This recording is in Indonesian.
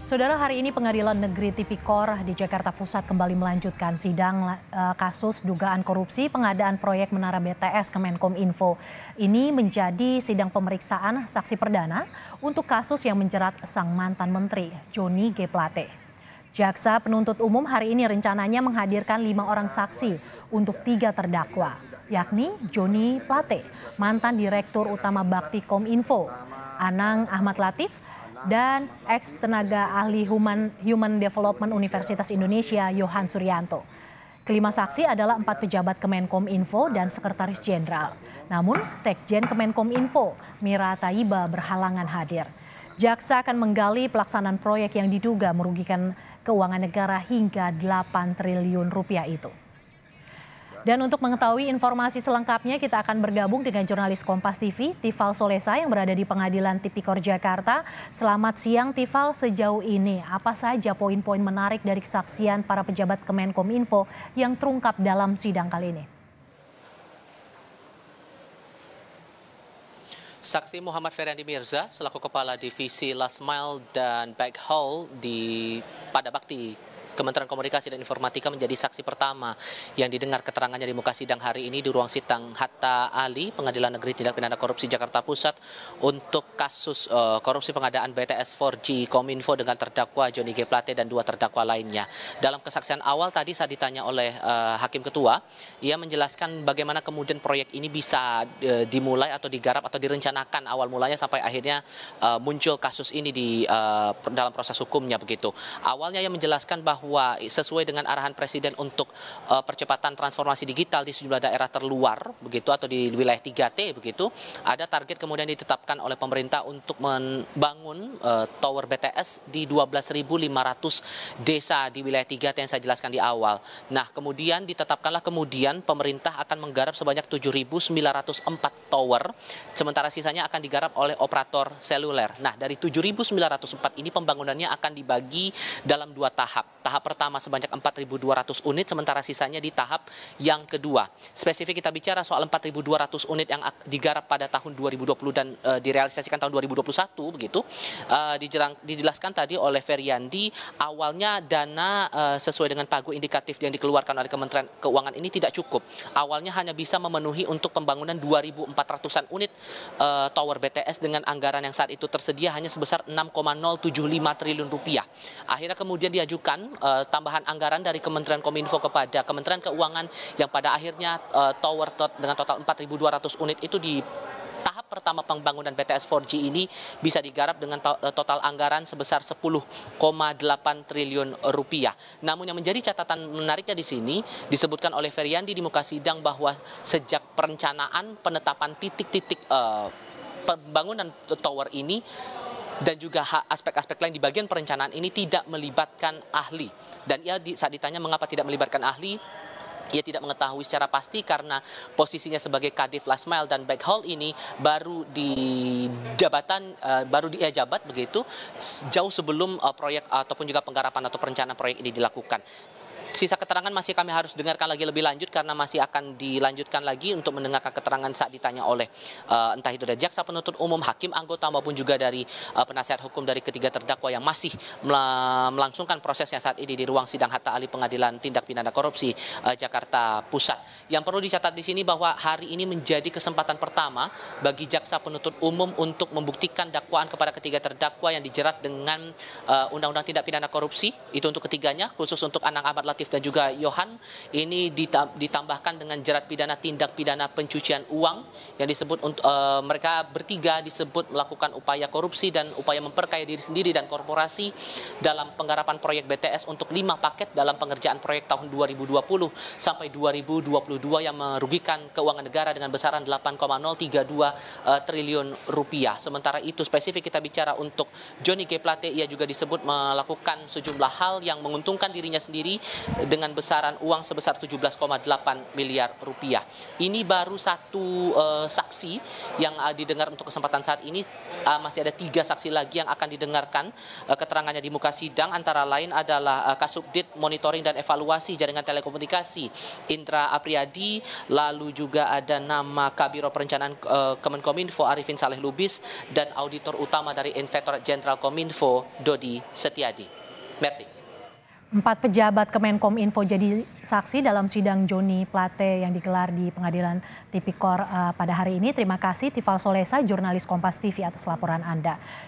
Saudara, hari ini Pengadilan Negeri Tipikor di Jakarta Pusat kembali melanjutkan sidang eh, kasus dugaan korupsi pengadaan proyek Menara BTS Kemenkom Info. Ini menjadi sidang pemeriksaan saksi perdana untuk kasus yang menjerat sang mantan menteri, Joni G. Plate. Jaksa penuntut umum hari ini rencananya menghadirkan lima orang saksi untuk tiga terdakwa, yakni Joni Plate, mantan Direktur Utama Bakti Kominfo, Anang Ahmad Latif, dan ex tenaga ahli Human, Human Development Universitas Indonesia Yohan Suryanto. Kelima saksi adalah empat pejabat Kemenkom Info dan Sekretaris Jenderal. Namun, Sekjen Kemenkom Info, Mira Taiba berhalangan hadir. Jaksa akan menggali pelaksanaan proyek yang diduga merugikan keuangan negara hingga 8 triliun rupiah itu. Dan untuk mengetahui informasi selengkapnya, kita akan bergabung dengan jurnalis Kompas TV, Tifal Solesa yang berada di Pengadilan Tipikor Jakarta. Selamat siang Tifal, sejauh ini apa saja poin-poin menarik dari kesaksian para pejabat Kemenkominfo yang terungkap dalam sidang kali ini? Saksi Muhammad Ferendi Mirza selaku Kepala Divisi Last Mile dan Backhaul di Padabakti Kementerian Komunikasi dan Informatika menjadi saksi pertama yang didengar keterangannya di muka sidang hari ini di ruang sidang Hatta Ali Pengadilan Negeri Tindak Pidana Korupsi Jakarta Pusat untuk kasus uh, korupsi pengadaan BTS 4G Kominfo dengan terdakwa Johnny G Plate dan dua terdakwa lainnya. Dalam kesaksian awal tadi saat ditanya oleh uh, hakim ketua, ia menjelaskan bagaimana kemudian proyek ini bisa uh, dimulai atau digarap atau direncanakan awal mulanya sampai akhirnya uh, muncul kasus ini di uh, dalam proses hukumnya begitu. Awalnya ia menjelaskan bahwa bahwa sesuai dengan arahan Presiden untuk uh, percepatan transformasi digital di sejumlah daerah terluar begitu atau di wilayah 3T begitu, ada target kemudian ditetapkan oleh pemerintah untuk membangun uh, tower BTS di 12.500 desa di wilayah 3T yang saya jelaskan di awal. Nah, kemudian ditetapkanlah kemudian pemerintah akan menggarap sebanyak 7.904 tower, sementara sisanya akan digarap oleh operator seluler. Nah, dari 7.904 ini pembangunannya akan dibagi dalam dua tahap tahap pertama sebanyak 4.200 unit sementara sisanya di tahap yang kedua. Spesifik kita bicara soal 4.200 unit yang digarap pada tahun 2020 dan e, direalisasikan tahun 2021 begitu. E, eh, dijerang, dijelaskan tadi oleh Feryandi awalnya dana e, sesuai dengan pagu indikatif yang dikeluarkan oleh Kementerian Keuangan ini tidak cukup. Awalnya hanya bisa memenuhi untuk pembangunan 2.400-an unit e, tower BTS dengan anggaran yang saat itu tersedia hanya sebesar 6,075 triliun rupiah. Akhirnya kemudian diajukan uh, tambahan anggaran dari Kementerian Kominfo kepada Kementerian Keuangan yang pada akhirnya uh, tower tot dengan total 4.200 unit itu di tahap pertama pembangunan BTS 4G ini bisa digarap dengan to eh, total anggaran sebesar 10,8 triliun rupiah. Namun yang menjadi catatan menariknya di sini disebutkan oleh Feryandi di muka sidang bahwa sejak perencanaan penetapan titik-titik pembangunan tower ini dan juga aspek-aspek lain di bagian perencanaan ini tidak melibatkan ahli. Dan ia saat ditanya mengapa tidak melibatkan ahli, ia tidak mengetahui secara pasti karena posisinya sebagai Kadif Last Mile dan backhaul ini baru di jabatan eh, baru dia jabat begitu jauh sebelum eh, proyek ataupun juga penggarapan atau perencanaan proyek ini dilakukan sisa keterangan masih kami harus dengarkan lagi lebih lanjut karena masih akan dilanjutkan lagi untuk mendengarkan keterangan saat ditanya oleh uh, entah itu dari jaksa penuntut umum, hakim anggota maupun juga dari uh, penasihat hukum dari ketiga terdakwa yang masih melangsungkan prosesnya saat ini di ruang sidang Hatta Ali Pengadilan Tindak Pidana Korupsi uh, Jakarta Pusat. Yang perlu dicatat di sini bahwa hari ini menjadi kesempatan pertama bagi jaksa penuntut umum untuk membuktikan dakwaan kepada ketiga terdakwa yang dijerat dengan Undang-Undang Tindak Pidana Korupsi itu untuk ketiganya khusus untuk Anang Ahmad Latif Latif dan juga Yohan ini ditambahkan dengan jerat pidana tindak pidana pencucian uang yang disebut untuk e, eh, mereka bertiga disebut melakukan upaya korupsi dan upaya memperkaya diri sendiri dan korporasi dalam penggarapan proyek BTS untuk lima paket dalam pengerjaan proyek tahun 2020 sampai 2022 yang merugikan keuangan negara dengan besaran 8,032 e, eh, triliun rupiah. Sementara itu spesifik kita bicara untuk Johnny G Plate ia juga disebut melakukan sejumlah hal yang menguntungkan dirinya sendiri dengan besaran uang sebesar 17,8 miliar rupiah. Ini baru satu uh, saksi yang uh, didengar untuk kesempatan saat ini. Uh, masih ada tiga saksi lagi yang akan didengarkan uh, keterangannya di muka sidang. Antara lain adalah uh, Kasubdit Monitoring dan Evaluasi Jaringan Telekomunikasi Intra Apriadi, lalu juga ada nama Kabiro Perencanaan uh, Kemenkominfo Arifin Saleh Lubis dan Auditor Utama dari Inspektorat Jenderal Kominfo Dodi Setiadi. Merci. Empat pejabat Kemenkom Info jadi saksi dalam sidang Joni Plate yang digelar di pengadilan Tipikor uh, pada hari ini. Terima kasih Tifal Solesa, jurnalis Kompas TV atas laporan Anda.